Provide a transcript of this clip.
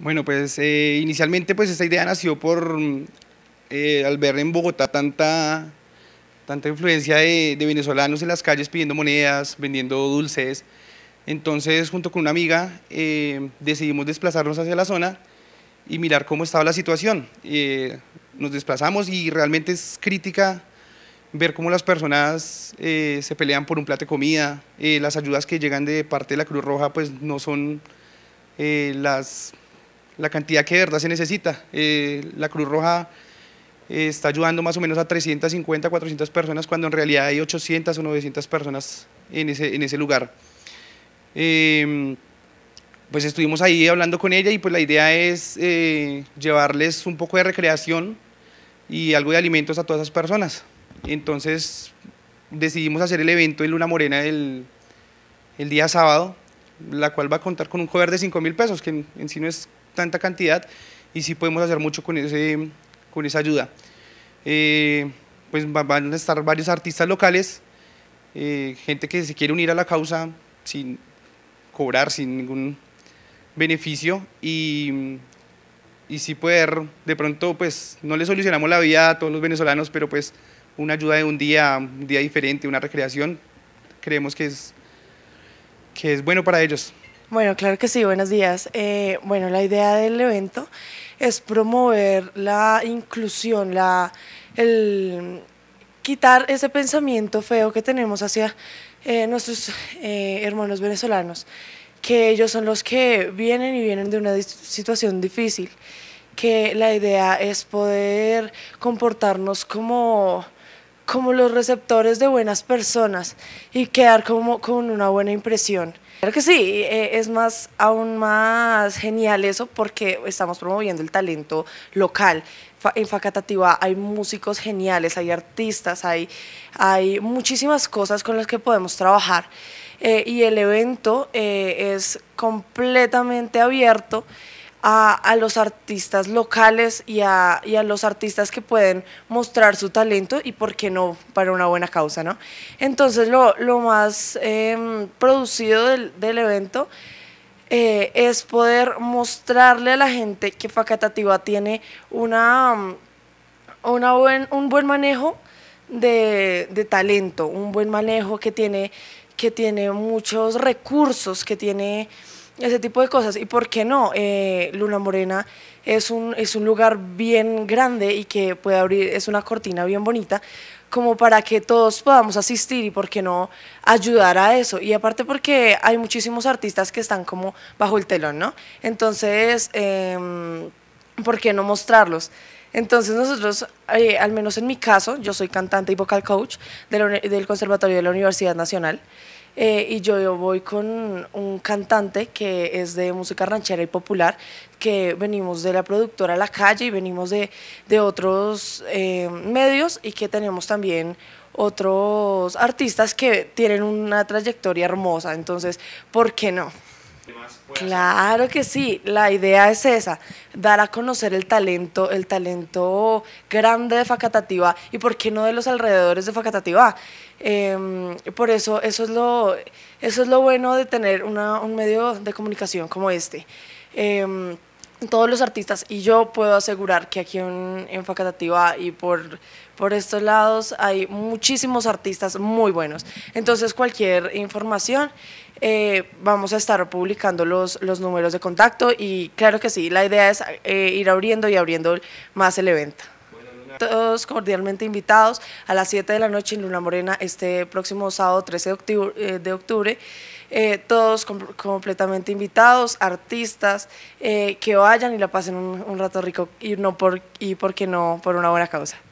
Bueno, pues eh, inicialmente pues esta idea nació por eh, al ver en Bogotá tanta, tanta influencia de, venezolanos en las calles pidiendo monedas, vendiendo dulces. Entonces, junto con una amiga, eh, decidimos desplazarnos hacia la zona y mirar cómo estaba la situación. nos desplazamos y realmente es crítica ver cómo las personas se pelean por un plato de comida, las ayudas que llegan de parte de la Cruz Roja pues no son las la cantidad que de verdad se necesita. Eh, la Cruz Roja eh, está ayudando más o menos a 350, 400 personas, cuando en realidad hay 800 o 900 personas en ese, en ese lugar. Em, pues estuvimos ahí hablando con ella y pues la idea es eh, llevarles un poco de recreación y algo de alimentos a todas esas personas. Entonces decidimos hacer el evento en Luna Morena el, día sábado, la cual va a contar con un cover de 5 mil pesos, que en sí no es tanta cantidad y si podemos hacer mucho con, ese, con esa ayuda. Eh, pues van a estar varios artistas locales, eh, gente que se quiere unir a la causa sin cobrar, sin ningún beneficio y, y sí poder, de pronto pues no le solucionamos la vida a todos los venezolanos, pero pues una ayuda de un día, un día diferente, una recreación, creemos que es, que es bueno para ellos. Bueno, claro que sí, buenos días. Eh, bueno, la idea del evento es promover la inclusión, la, el quitar ese pensamiento feo que tenemos hacia eh, nuestros eh, hermanos venezolanos, que ellos son los que vienen y vienen de una situación difícil, que la idea es poder comportarnos como como los receptores de buenas personas y quedar como con una buena impresión. Claro que sí, e, es más aún más genial eso porque estamos promoviendo el talento local. En Facatativá hay músicos geniales, hay artistas, hay, hay muchísimas cosas con las que podemos trabajar. Eh, y el evento eh, es completamente abierto a, los artistas locales y a, los artistas que pueden mostrar su talento y por qué no para una buena causa, ¿no? Entonces lo, más em, producido del, evento eh, es poder mostrarle a la gente que Facatativa tiene una, una un buen manejo de, talento, un buen manejo que tiene, que tiene muchos recursos, que tiene ese tipo de cosas. ¿Y por qué no? Eh, Luna Morena es un, es un lugar bien grande y que puede abrir, es una cortina bien bonita, como para que todos podamos asistir y por qué no ayudar a eso. Y aparte porque hay muchísimos artistas que están como bajo el telón, ¿no? Entonces, em, ¿por qué no mostrarlos? Entonces nosotros, eh, al menos en mi caso, yo soy cantante y vocal coach del, del Conservatorio de la Universidad Nacional. Eh, y yo, voy con un cantante que es de música ranchera y popular, que venimos de la productora La Calle y venimos de, otros eh, medios y que tenemos también otros artistas que tienen una trayectoria hermosa. Entonces, ¿por qué no? Claro que sí, la idea es esa, dar a conocer el talento, el talento grande de Facatativa y por qué no de los alrededores de Facatativa, em, por eso, eso es, lo, eso es lo bueno de tener una, un medio de comunicación como este. Em, todos los artistas y yo puedo asegurar que aquí en, en Facatativa y por, por estos lados hay muchísimos artistas muy buenos. Entonces cualquier información eh, vamos a estar publicando los, los números de contacto y claro que sí, la idea es eh, ir abriendo y abriendo más el evento. Todos cordialmente invitados a las 7 de la noche en Luna Morena este próximo sábado 13 eh, de octubre. de octubre eh, todos completamente invitados, artistas, eh, que vayan y la pasen un, rato rico y, no por, y, ¿por no?, por una buena causa.